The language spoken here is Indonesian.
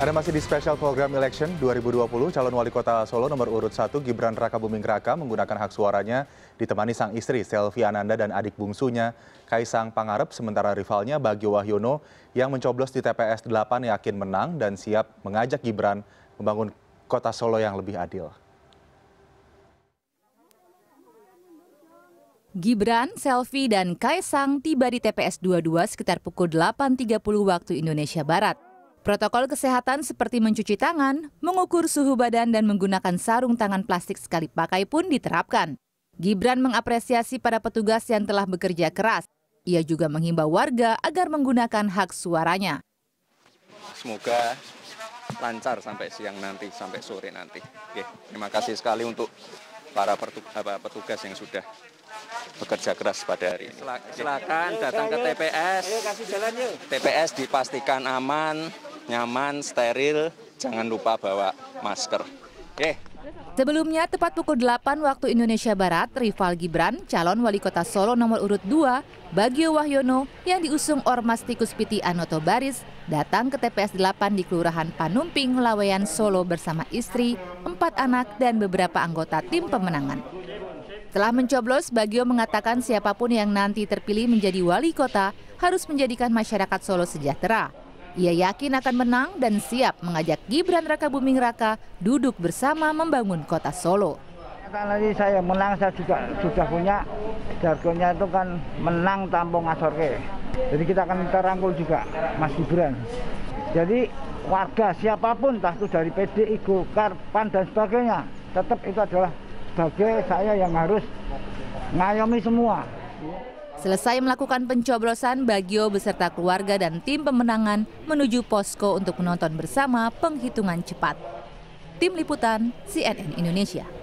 Anda masih di Special Program Election 2020, calon wali kota Solo nomor urut 1 Gibran Raka Buming Raka menggunakan hak suaranya ditemani sang istri Selvi Ananda dan adik bungsunya Kaisang Pangarep sementara rivalnya Bagio Wahyono yang mencoblos di TPS 8 yakin menang dan siap mengajak Gibran membangun kota Solo yang lebih adil. Gibran, Selvi, dan Kaisang tiba di TPS 22 sekitar pukul 8.30 waktu Indonesia Barat. Protokol kesehatan seperti mencuci tangan, mengukur suhu badan, dan menggunakan sarung tangan plastik sekali pakai pun diterapkan. Gibran mengapresiasi para petugas yang telah bekerja keras. Ia juga menghimbau warga agar menggunakan hak suaranya. Semoga lancar sampai siang nanti, sampai sore nanti. Oke, terima kasih sekali untuk para petugas yang sudah bekerja keras pada hari ini. Silakan datang ke TPS. TPS dipastikan aman, nyaman, steril, jangan lupa bawa masker. Oke. Sebelumnya, tepat pukul 8 waktu Indonesia Barat, rival Gibran, calon wali kota Solo nomor urut 2, Bagio Wahyono, yang diusung Ormas Tikus Piti Anoto Baris, datang ke TPS 8 di Kelurahan Panumping, Laweyan, Solo bersama istri, empat anak, dan beberapa anggota tim pemenangan. Setelah mencoblos, Bagio mengatakan siapapun yang nanti terpilih menjadi wali kota harus menjadikan masyarakat Solo sejahtera. Ia yakin akan menang dan siap mengajak Gibran Raka Buming Raka duduk bersama membangun kota Solo. Kan ini saya menang, saya juga sudah punya jargonnya itu kan menang tampung asorke. Jadi kita akan terangkul juga Mas Gibran. Jadi warga siapapun, entah itu dari PDI, Golkar, PAN dan sebagainya, tetap itu adalah sebagai saya yang harus ngayomi semua. Selesai melakukan pencoblosan, Bagio beserta keluarga dan tim pemenangan menuju posko untuk menonton bersama penghitungan cepat. Tim Liputan CNN Indonesia.